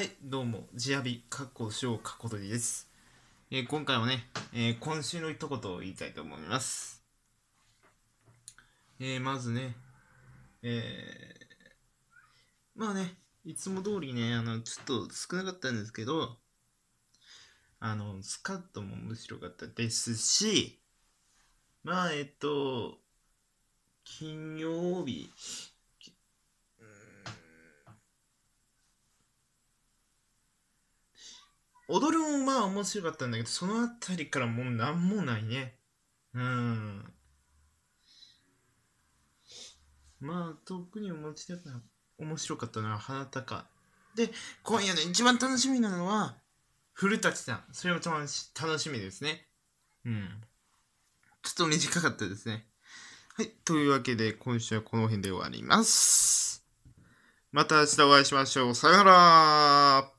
はい、どうも、ジアビ、かっこしかことりです。えー、今回はね、えー、今週の一言を言いたいと思います。えー、まずね、えまあね、いつも通りね、あの、ちょっと少なかったんですけど、あの、スカットも面白かったですし、まあ、えっと、金曜日、踊るもまあ面白かったんだけど、そのあたりからもう何もないね。うん。まあ、特に面白か面白かったのは花高。で、今夜の一番楽しみなのは、古舘さん。それも楽し楽しみですね。うん。ちょっと短かったですね。はい。というわけで、今週はこの辺で終わります。また明日お会いしましょう。さよなら